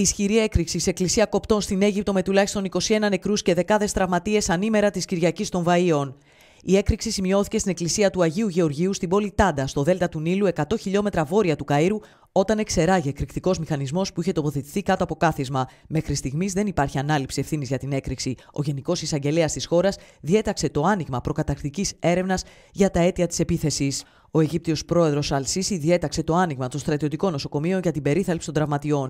Ισχυρή έκρηξη σε εκκλησία κοπτών στην Αίγυπτο με τουλάχιστον 21 νεκρούς και δεκάδες τραυματίες ανήμερα της Κυριακής των Βαΐων. Η έκρηξη σημειώθηκε στην εκκλησία του Αγίου Γεωργίου στην πόλη Τάντα, στο Δέλτα του Νείλου, 100 χιλιόμετρα βόρεια του Καΐρου, όταν εξεράγει εκρηκτικός μηχανισμός που είχε τοποθετηθεί κάτω από κάθισμα. Μέχρι στιγμής δεν υπάρχει ανάληψη ευθύνης για την έκρηξη. Ο Γενικός Εισαγγελέας της χώρας διέταξε το άνοιγμα προκαταρκτικής έρευνας για τα αίτια της επίθεσης. Ο Αιγύπτιος πρόεδρος Αλσίση διέταξε το άνοιγμα των στρατιωτικών νοσοκομείων για την περίθαλψη των τραυματιών.